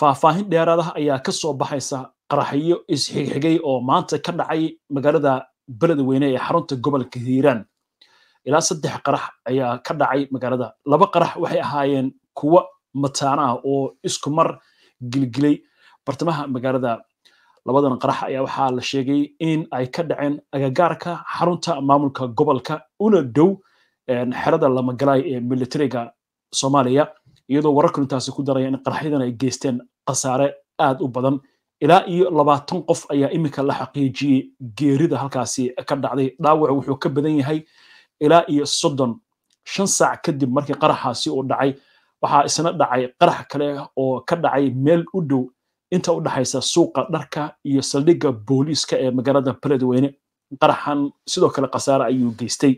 faahfaahin dheeraadah ayaa kasoo baxaysa qaraxyo is isxigxigay oo maanta ka dhacay magaalada beledweyne ee xarunta gobolka hiiraan ilaa saddex qarax ayaa ka dhacay magaalada laba qarax waxay ahaayeen kuwa mataana ah oo isku mar gilgilay bartamaha magaalada labadan qarax ayaa waxaa la sheegay in ay ka dhaceen agagaarka xarunta maamulka gobolka una dhow eh, xerada lamagalay ee militariga soomaaliya iyadoo wararkan intaasi ku daraya in qaraxyadan ay geysteen khasaare aad u badan ilaa iyo labaatan qof ayaa iminka la xaqiijiyey geerida halkaasi ka dhacday dhaawacu wuxuu ka badan yahay ilaa iyo soddon shan saac kadib markii qaraxaasi uu dhacay waxaa isna dhacay qarax kale oo ka dhacay meel u dhow inta u dhaxaysa suuqa dharka iyo saldhigga booliiska ee magaalada beledweyne qaraxan sidoo kale khasaare ayuu geystay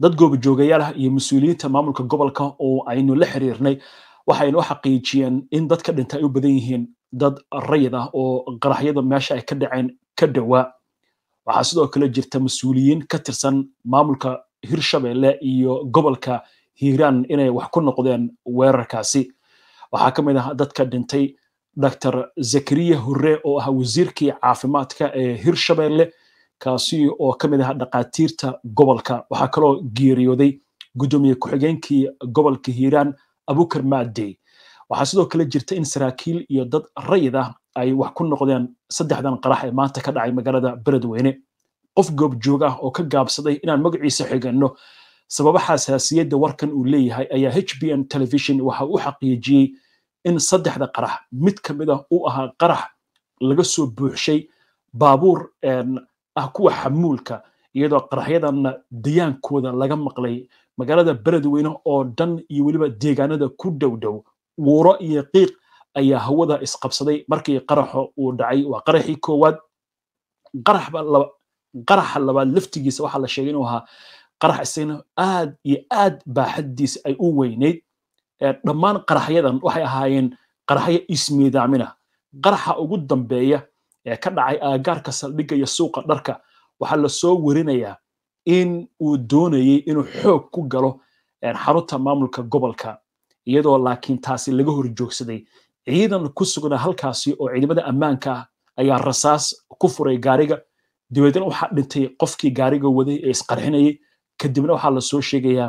dad gooba joogayaal ah iyo mas-uuliyiinta maamulka gobolka oo aynu la xiriirnay waxaynu u xaqiijiyeen in dadka dhintay ay u badan yihiin dad rayid ah oo qaraxyada meesha ay ka dhaceen ka dhowaa waxaa sidoo kale jirta mas-uuliyiin ka tirsan maamulka hirshabelle iyo gobolka hiiraan inay wax ku noqdeen weerarkaasi waxaa ka mid ah dadka dhintay doctor zakariya hurre oo ah wasiirkii caafimaadka ee hirshabelle kaasi oo ka mid ah dhakhaatiirta gobolka waxaa kaloo geeriyooday guddoomiye ku-xigeenkii gobolka hiiraan abukar maadey waxaa sidoo kale jirta in saraakiil iyo dad rayid ah ay wax ku noqdeen saddexdan qarax ee maanta ka dhacay magaalada beledweyne qof goobjoog ah oo ka gaabsaday inaan magaciisa xiganno sababa xasaasiyadda warkan uu leeyahay ayaa h b n television waxa uu xaqiijiyey in saddexda qarax mid ka mid ah uu ahaa qarax laga soo buuxshay baabuur ah kuwa xamuulka iyadoo qaraxyadanna dayaankooda laga maqlay magaalada beledweyne oo dhan iyo weliba deegaanada ku dhowdhow wuuro iyo qiiq ayaa hawada isqabsaday markii qaraxo uu dhacay waa qaraxii koowaad qaraxa labaad laftigiisa waxaa la sheegay inuu ahaa qarax isagana aad iyo aad baaxadiisa ay u weynayd dhammaan qaraxyadan waxay ahaayeen qaraxyo ismiidaamina qaraxa ugu dambeeya ee ka dhacay aagaarka saldhigga iyo suuqa dharka waxaa lasoo soo werinayaa in uu doonayey inuu xoog ku galo xarunta maamulka gobolka iyadoo laakiin taasi laga hor joogsaday ciidan ku sugnaa halkaasi oo ciidamada ammaanka ah ayaa rasaas ku furay gaariga dabeedna waxaa dhintay qofkii gaariga waday ee isqarxinayay kadibna waxaa lasoo sheegayaa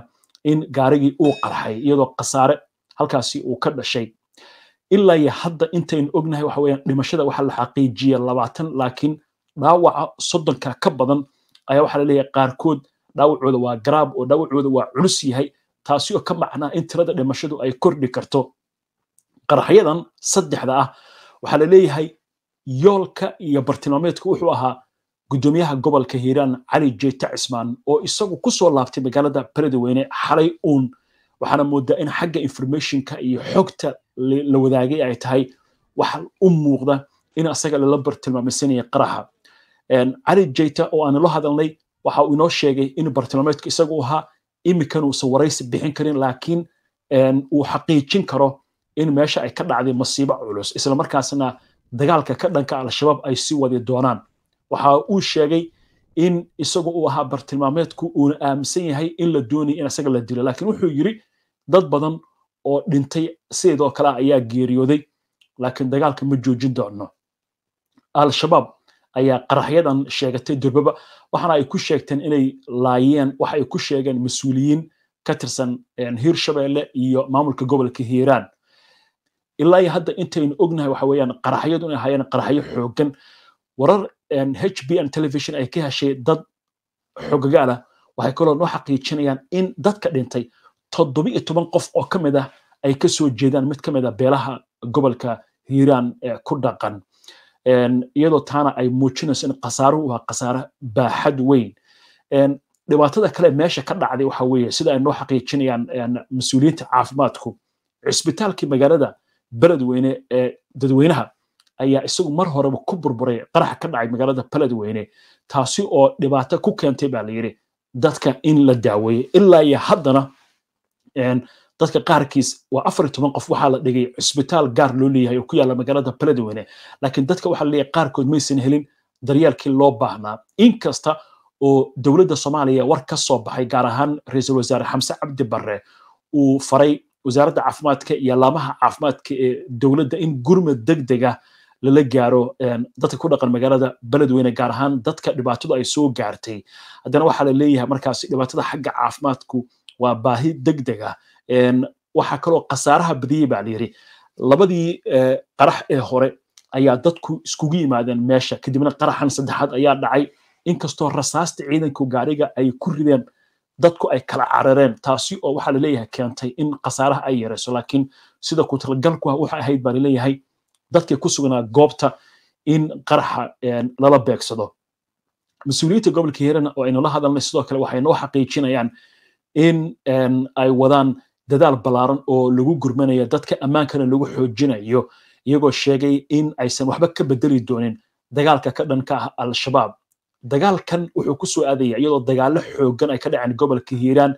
in gaarigii uu qarxay iyadoo khasaare halkaasi uu ka dhashay ilaa iyo hadda intaynu ognahay waxa weeyaan dhimashada waxaa la xaqiijiya labaatan laakiin dhaawaca soddonka ka badan ayaa waxaa la qaarkood dhaawacooda waa garaab oo dhaawacooda waa culus yahay taasi oo ka macnaa in tirada dhimashadu ay kordhi karto qaraxyadan saddexda ah waxaa la yoolka iyo bartilmaameedku wuxuu ahaa gudoomiyaha gobolka hiiraan cali jeyta cismaan oo isagu kusoo laabtay magaalada beledweyne xalay uun waxaana moodaa in xagga informationka iyo xogta la wadaagay ay tahay waxaa u muuqda in asaga lala bartilmaamaysanaya qaraxa cali jayta oo aanu la hadalnay waxa uu inoo sheegay in bartilmaameedku isagu ahaa imikan uusan waraysi bixin karin laakiin uu xaqiijin karo in meesha ay ka dhacday masiibo culus isla markaasna dagaalka ka dhanka al-shabaab ay sii wadi doonaan waxa uu sheegay in isagu uu ahaa bartilmaameedku uuna aaminsan yahay in la doonayay in asaga la dilo laakiin wuxuu yidhi dad badan oo dhintay sideedoo kalea ayaa geeriyooday laakiin dagaalka ma joojin doono al-shabaab ayaa qaraxyadan sheegatay durbaba waxaana ay ku sheegteen inay laayeen waxa ay ku sheegeen mas-uuliyiin ka tirsan hiirshabeelle iyo maamulka gobolka hiiraan ilaa iyo hadda intaynu ognahay waxa weeyaan qaraxyadu inay ahaayeen qaraxyo xoogan warar h b n television ay ka heshay dad xogaga waxay kaloo noo xaqiijinayaan in dadka dhintay toddoba iyo toban qof oo ka mid ah ay kasoo soo jeedaan mid ka mid a ah beelaha gobolka hiiraan ee ku dhaqan iyadoo taana ay muujinayso in khasaaruhu waa khasaare baaxad weyn dhibaatada kale meesha ka dhacday waxa weeye sida ay noo xaqiijinayaan mas-uuliyiinta caafimaadku cisbitaalkii magaalada beledweyne ee dadweynaha ayaa isagu mar horeba ku burburay qaraxa ka dhacay magaalada beledweyne taasi oo dhibaato ku keentay baa la dadka in la daaweeyo ilaa iyo haddana dadka qaarkiis waa afar toban qof waxaa la dhigay cusbitaal gaar loo leeyahay oo ku yaala magaalada beledweyne laakiin dadka waxaa laleeyahay qaarkood maysan helin daryeelkii loo baahnaa inkasta oo dowladda soomaaliya war ka soo baxay gaar ahaan ra-iisul wasaare xamse cabdi barre uu faray wasaaradda caafimaadka iyo laamaha caafimaadka ee dowladda in gurmad degdeg ah lala gaaro dadka ku dhaqan magaalada beledweyne gaar ahaan dadka dhibaatadu ay soo gaartay haddana waxaa la leeyahay markaasi dhibaatada xagga caafimaadku waa baahi degdeg ah waxaa kaloo khasaaraha badiyey baa layidhi labadii eh, qarax ee hore ayaa dadku iskugu yimaadeen meesha kadibna qaraxan saddexaad ayaa dhacay inkastoo rasaasta ciidanku gaariga ay ku rideen dadku ay kala carareen taasi oo waxaa laleeyahay keentay in khasaaraha ay yarayso laakiin sida ku ah waxa ahayd baa laleeyahay dadkii ku sugnaa goobta in qaraxa lala beegsado mas-uuliyiinta gobolka hiirana oo aynu la hadalnay sidoo kale waxay noo xaqiijinayaan in ay wadaan dadaal ballaaran oo lagu gurmanayo dadka ammaankana lagu xoojinayo iyagoo sheegay in aysan waxba ka bedeli doonin dagaalka ka dhanka ah al-shabaab dagaalkan wuxuu kusoo soo aadaya iyadoo dagaallo xoogan ay ka dhaceen gobolka hiiraan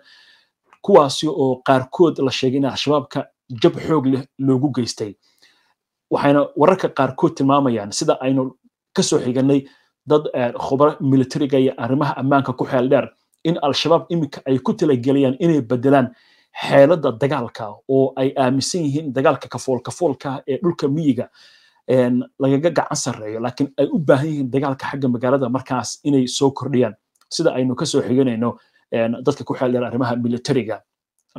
kuwaasi oo qaarkood la sheegay in al-shabaabka jab xoog leh loogu geystay waxayna wararka qaarkood tilmaamayaan sida aynu kasoo xiganay dad eh, khubaro militariga iyo arrimaha ammaanka ku xeel dheer in al-shabaab iminka ay ku talageliyaan inay bedelaan xeelada dagaalka oo ay aaminsan yihiin dagaalka kafoolkafoolka ee dhulka miyiga lagaga gacan sarreeyo laakiin ay u baahan yihiin dagaalka xagga magaalada markaas inay soo kordhiyaan sida aynu kasoo xiganayno dadka ku xeeldheer arrimaha militariga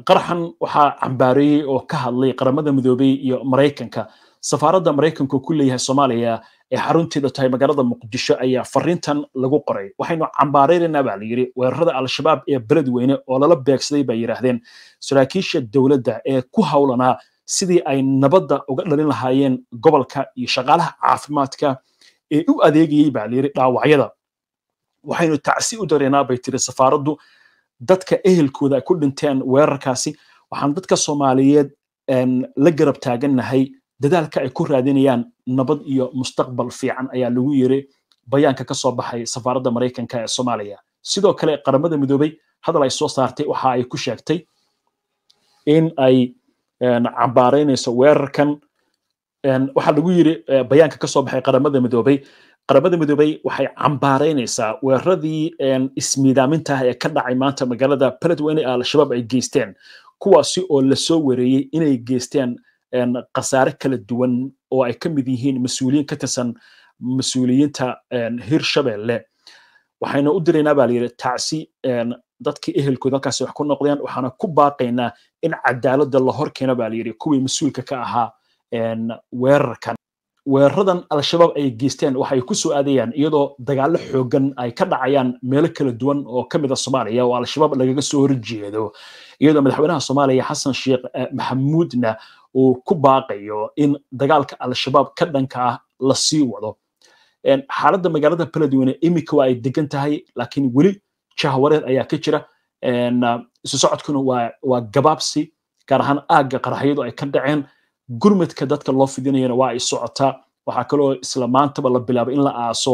qaraxan waxaa cambaareeyey oo ka hadlay qaramada midoobey iyo maraykanka safaaradda maraykanka ku leeyahay soomaaliya ee xarunteeda tahay magaalada muqdisho ayaa fariintan lagu qoray waxaynu cambaaraynaynaa baa layidhi weerarada al-shabaab ee beledweyne oo lala beegsaday bay yidhaahdeen saraakiisha dowladda ee ku howlanaa sidii ay nabadda uga dhalin lahaayeen gobolka iyo shaqaalaha caafimaadka ee u adeegayey baa layidhi dhaawacyada waxaynu tacsi u dareynaa bay tiri safaaraddu dadka ehelkooda ku dhinteen weerarkaasi waxaan dadka soomaaliyeed la garab taagannahay dadaalka ay ku raadinayaan nabad iyo mustaqbal fiican ayaa lagu yiri bayaanka ka baxay safaaradda maraykanka ee soomaaliya sidoo kale qaramada midoobey hadal ay soo saartay waxa ay ku sheegtay in ay eh, cambaaraynayso weerarkan eh, waxaa lagu yiri eh, bayaanka ka baxay qaramada midoobey qaramada midoobey waxay cambaaraynaysaa weeraradii ismiidaaminta ah ee ka dhacay maanta magaalada beledweyne ee al-shabaab ay geysteen kuwaasi oo lasoo soo wareeyey inay geysteen khasaare kala duwan oo ay ka mid yihiin mas-uuliyiin ka tirsan mas-uuliyiinta hirshabelle waxaynu u diraynaa baa layidhi tacsi dadkii ehelkood halkaasi wax ku noqdeen waxaana ku baaqaynaa in cadaaladda la horkeena baa layidhi kuwii mas-uulka ka ahaa weerarkan weeraradan al-shabaab ay geysteen waxay kusoo soo aadayaan iyadoo dagaalo xoogan ay ka dhacayaan meelo kala duwan oo ka mid a ah soomaaliya oo al-shabaab lagaga soo horjeedo iyadoo madaxweynaha soomaaliya xasan sheekh eh, maxamuudna uu ku baaqayo in dagaalka al-shabaab ka dhanka ah lasii sii wado xaaladda magaalada baladweyne iminka waa ay degan tahay laakiin weli jahwareer ayaa ka jira isu socodkuna waa gabaabsi gaar ahaan aagga qaraxyadu ay ka dhaceen gurmadka dadka loo fidinayana waa ay socotaa waxaa kaloo isla maantaba la bilaabay in la aaso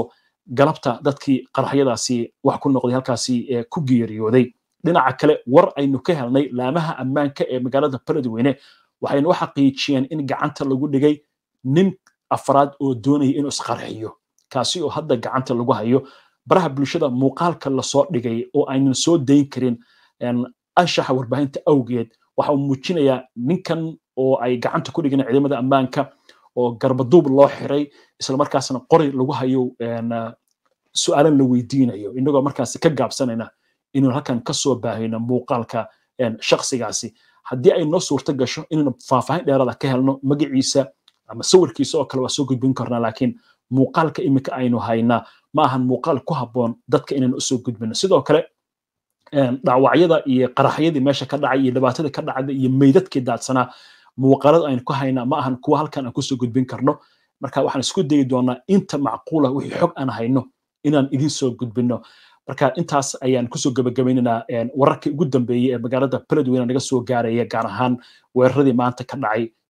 galabta dadkii qaraxyadaasi wax ku noqday halkaasi ku geeriyooday dhinaca kale war aynu ka helnay laamaha ammaanka ee magaalada baladweyne waxayna u xaqiijiyeen in gacanta lagu dhigay nin afraad oo doonaya inuu isqarxiyo kaasi oo hadda gacanta lagu hayo baraha bulshada muuqaalka lasoo dhigay oo aynan soo dayn karin anshaxa warbaahinta awgeed waxa uu muujinayaa ninkan oo ay gacanta ku dhigeen ciidamada ammaanka oo garbaduub loo xiray islamarkaasna qori lagu hayo su-aalan la weydiinayo inagoo markaasi ka gaabsanayna inuu halkan kasoo baahayno muuqaalka shaksigaasi haddii ay noo suurto gasho inaynu faahfaahin dheerada ka helno magaciisa ama sawirkiisa oo kale waa soo gudbin karnaa laakiin muuqaalka iminka aynu haynaa ma ahan muuqaal ku haboon dadka inaynu usoo gudbino sidoo kale dhaawacyada iyo qaraxyadii meesha ka dhacay iyo dhibaatadii ka dhacda iyo meydadkii daadsanaa muuqaalada aynu ku haynaa ma ahan kuwa halkan aan kusoo gudbin karno marka waxaan isku dayi doonaa inta macquula wixii xog aan hayno inaan idin soo gudbino marka intaas ayaan kusoo gebagabaynaynaa wararkii ugu dambeeyey ee magaalada beledweyne naga soo gaaraya gaar ahaan weeraradii maanta ka dhacay